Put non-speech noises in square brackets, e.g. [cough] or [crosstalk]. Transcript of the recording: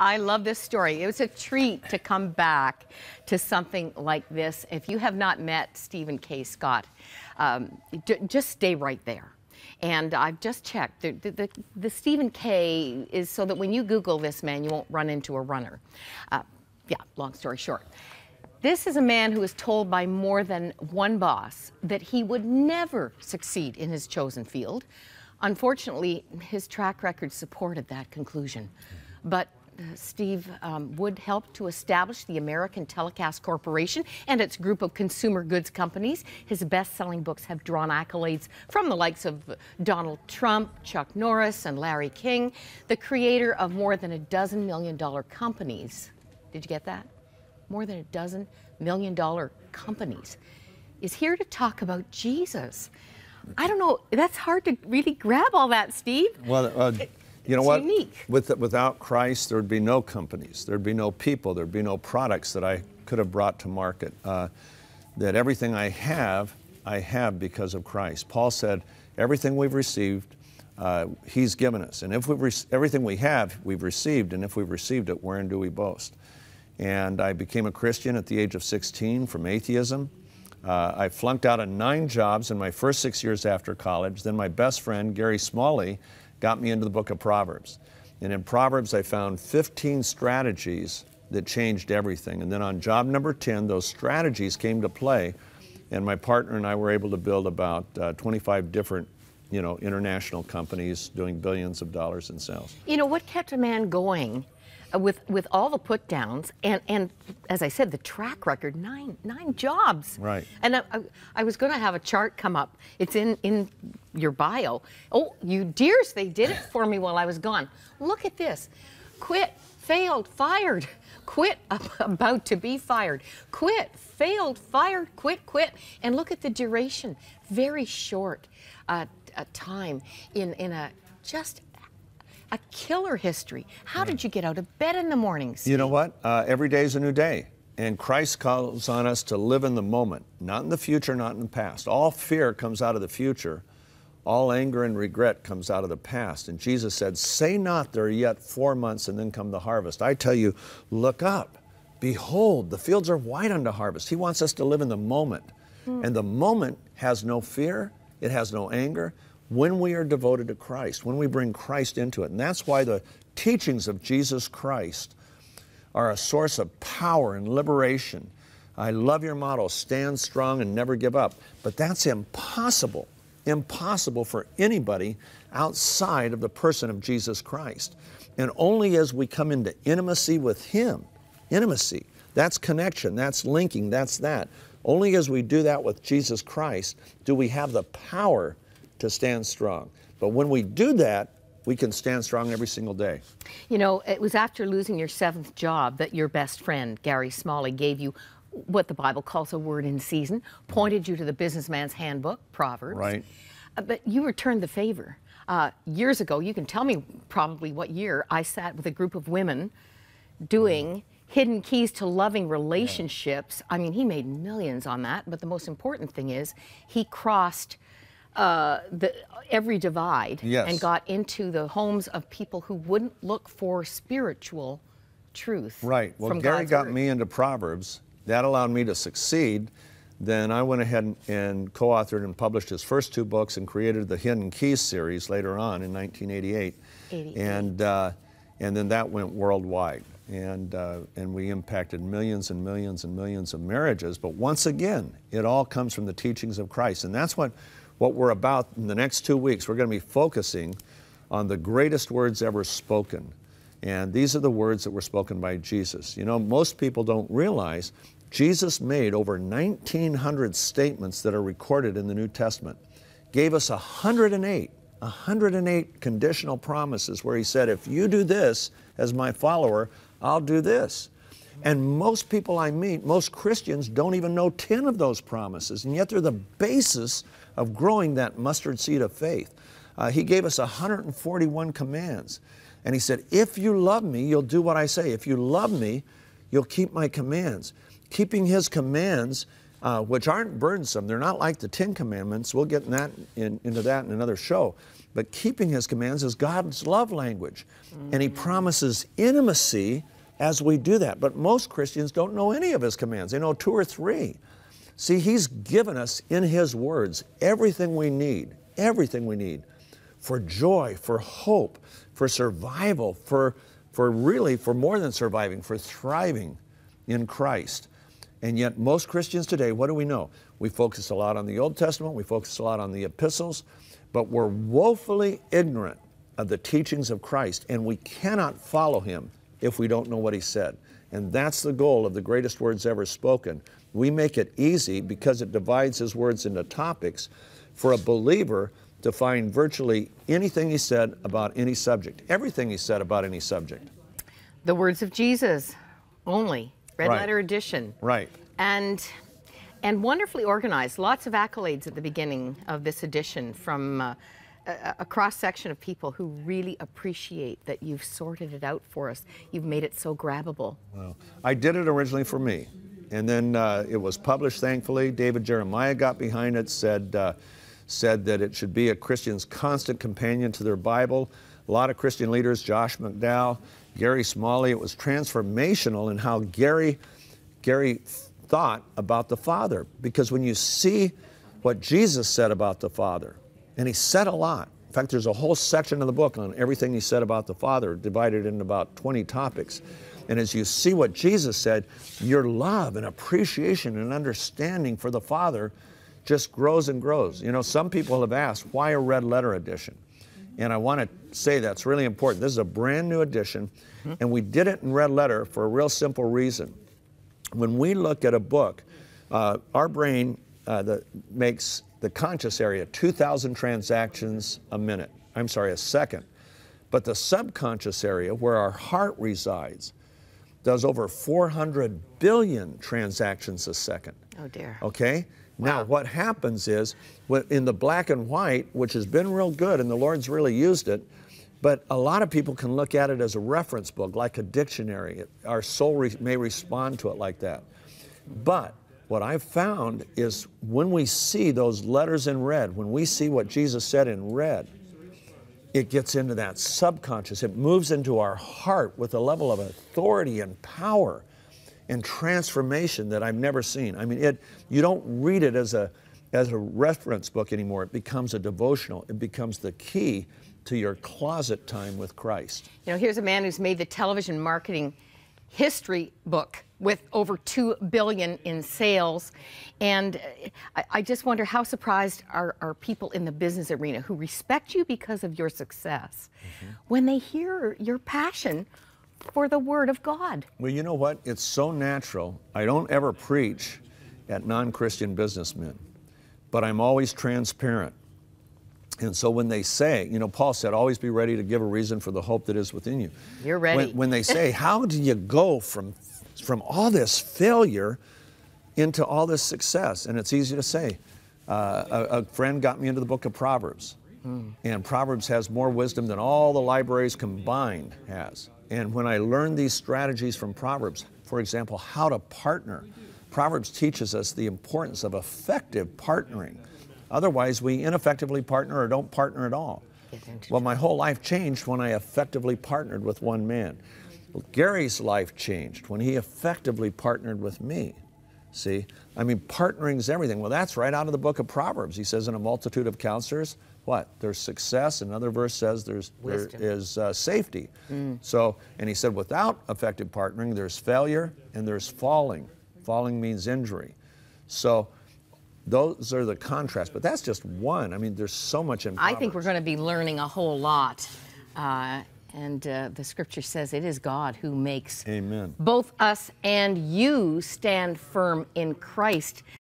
I love this story. It was a treat to come back to something like this. If you have not met Stephen K. Scott, um, just stay right there. And I've just checked. The, the, the, Stephen K is so that when you Google this man, you won't run into a runner. Uh, yeah, long story short. This is a man who was told by more than one boss that he would never succeed in his chosen field. Unfortunately, his track record supported that conclusion. But Steve um, Wood helped to establish the American Telecast Corporation and its group of consumer goods companies. His best selling books have drawn accolades from the likes of Donald Trump, Chuck Norris, and Larry King, the creator of more than a dozen million dollar companies. Did you get that? More than a dozen million dollar companies is here to talk about Jesus. I don't know, that's hard to really grab all that, Steve. Well, uh, you know it's what? Unique. With, without Christ, there'd be no companies, there'd be no people, there'd be no products that I could have brought to market. Uh, that everything I have, I have because of Christ. Paul said, everything we've received, uh, He's given us. And if we everything we have, we've received. And if we've received it, wherein do we boast? And I became a Christian at the age of 16 from atheism. Uh, I flunked out of nine jobs in my first six years after college. Then my best friend, Gary Smalley, got me into the book of Proverbs. And in Proverbs, I found 15 strategies that changed everything. And then on job number 10, those strategies came to play. And my partner and I were able to build about uh, 25 different you know, international companies doing billions of dollars in sales. You know, what kept a man going uh, with with all the put downs and and as I said, the track record nine nine jobs. Right. And I, I, I was going to have a chart come up. It's in in your bio. Oh, you dears, they did it for me while I was gone. Look at this. Quit, failed, fired. Quit, [laughs] about to be fired. Quit, failed, fired, quit, quit. And look at the duration. Very short uh, time in, in a just a killer history. How did you get out of bed in the mornings? You know what? Uh, every day is a new day. And Christ calls on us to live in the moment, not in the future, not in the past. All fear comes out of the future. All anger and regret comes out of the past. And Jesus said, Say not there are yet four months and then come the harvest. I tell you, look up. Behold, the fields are white unto harvest. He wants us to live in the moment. Mm. And the moment has no fear, it has no anger. When we are devoted to Christ, when we bring Christ into it. And that's why the teachings of Jesus Christ are a source of power and liberation. I love your motto stand strong and never give up. But that's impossible impossible for anybody outside of the person of Jesus Christ. And only as we come into intimacy with Him, intimacy, that's connection, that's linking, that's that. Only as we do that with Jesus Christ do we have the power to stand strong. But when we do that, we can stand strong every single day. You know, it was after losing your seventh job that your best friend, Gary Smalley, gave you what the Bible calls a word in season, pointed you to the businessman's handbook, Proverbs. Right. Uh, but you returned the favor. Uh, years ago, you can tell me probably what year, I sat with a group of women doing hidden keys to loving relationships. I mean, he made millions on that, but the most important thing is he crossed uh, the, every divide yes. and got into the homes of people who wouldn't look for spiritual truth. Right. Well, Gary got me into Proverbs that allowed me to succeed. Then I went ahead and, and co authored and published his first two books and created the Hidden Keys series later on in 1988. 88. And, uh, and then that went worldwide. And, uh, and we impacted millions and millions and millions of marriages. But once again, it all comes from the teachings of Christ. And that's what, what we're about in the next two weeks. We're going to be focusing on the greatest words ever spoken. And these are the words that were spoken by Jesus. You know, most people don't realize Jesus made over 1,900 statements that are recorded in the New Testament, gave us 108, 108 conditional promises where he said, if you do this as my follower, I'll do this. And most people I meet, most Christians, don't even know 10 of those promises, and yet they're the basis of growing that mustard seed of faith. Uh, he gave us 141 commands, and He said, If you love me, you'll do what I say. If you love me, you'll keep my commands keeping his commands, uh, which aren't burdensome. They're not like the Ten Commandments. We'll get in that in, into that in another show. But keeping his commands is God's love language. Mm-hmm. And he mm. promises intimacy as we do that. But most Christians don't know any of his commands, they know two or three. See, he's given us in his words everything we need, everything we need for joy, for hope, for survival, for, for really, for more than surviving, for thriving in Christ. And yet, most Christians today, what do we know? We focus a lot on the Old Testament, we focus a lot on the epistles, but we're woefully ignorant of the teachings of Christ, and we cannot follow Him if we don't know what He said. And that's the goal of the greatest words ever spoken. We make it easy because it divides His words into topics for a believer to find virtually anything He said about any subject, everything He said about any subject. The words of Jesus only red right. letter edition. Right. And and wonderfully organized. Lots of accolades at the beginning of this edition from uh, a, cross section of people who really appreciate that you've sorted it out for us. You've made it so grabbable. Well, I did it originally for me, and then uh, it was published. Thankfully, David Jeremiah got behind it. Said. Uh, said that it should be a Christian's constant companion to their Bible. A lot of Christian leaders, Josh McDowell Gary Smalley. It was transformational in how Gary, Gary thought about the Father. Because when you see what Jesus said about the Father, and he said a lot. In fact, there's a whole section of the book on everything he said about the Father, divided into about 20 topics. And as you see what Jesus said, your love and appreciation and understanding for the Father just grows and grows. You know, some people have asked, why a red letter edition? And I want to say that's really important. This is a brand new edition, and we did it in red letter for a real simple reason. When we look at a book, uh, our brain uh, the, makes the conscious area 2,000 transactions a minute. I'm sorry, a second. But the subconscious area, where our heart resides, does over 400 billion transactions a second. Oh dear. Okay? Now, what happens is in the black and white, which has been real good and the Lord's really used it, but a lot of people can look at it as a reference book, like a dictionary. our soul re may respond to it like that. But what I've found is when we see those letters in red, when we see what Jesus said in red, it gets into that subconscious. It moves into our heart with a level of authority and power and transformation that I've never seen. I mean, it, you don't read it as a, as a reference book anymore. It becomes a devotional. It becomes the key to your closet time with Christ. You know, here's a man who's made the television marketing history book with over 2 billion in sales and I, I just wonder how surprised are, are, people in the business arena who respect you because of your success mm -hmm. when they hear your passion for the Word of God. Well, you know what? It's so natural. I don't ever preach at non Christian businessmen, but I'm always transparent. And so when they say, you know, Paul said, always be ready to give a reason for the hope that is within you. You're ready. When, when they say, [laughs] how do you go from, from all this failure into all this success? And it's easy to say. Uh, a, a friend got me into the book of Proverbs. And Proverbs has more wisdom than all the libraries combined has. And when I learned these strategies from Proverbs, for example, how to partner, Proverbs teaches us the importance of effective partnering. Otherwise, we ineffectively partner or don't partner at all. Well, my whole life changed when I effectively partnered with one man. Gary's life changed when he effectively partnered with me. See, I mean, partnering is everything. Well, that's right out of the book of Proverbs. He says, in a multitude of counselors, what? There's success. Another verse says there's, there is uh, safety. Mm. So, and he said, without effective partnering, there's failure and there's falling. Falling means injury. So, those are the contrasts, but that's just one. I mean, there's so much in. Proverbs. I think we're going to be learning a whole lot. Uh, and uh, the scripture says it is God who makes Amen. both us and you stand firm in Christ.